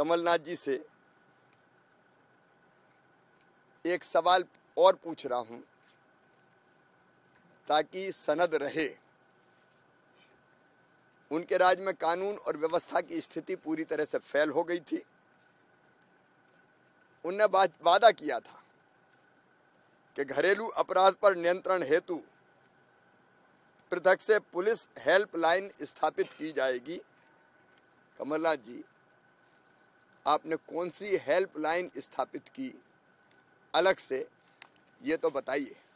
कमलनाथ जी से एक सवाल और पूछ रहा हूं ताकि सनद रहे उनके राज्य में कानून और व्यवस्था की स्थिति पूरी तरह से फैल हो गई थी उनने वादा किया था कि घरेलू अपराध पर नियंत्रण हेतु पृथक से पुलिस हेल्पलाइन स्थापित की जाएगी कमलनाथ जी आपने कौन सी हेल्पलाइन स्थापित की अलग से ये तो बताइए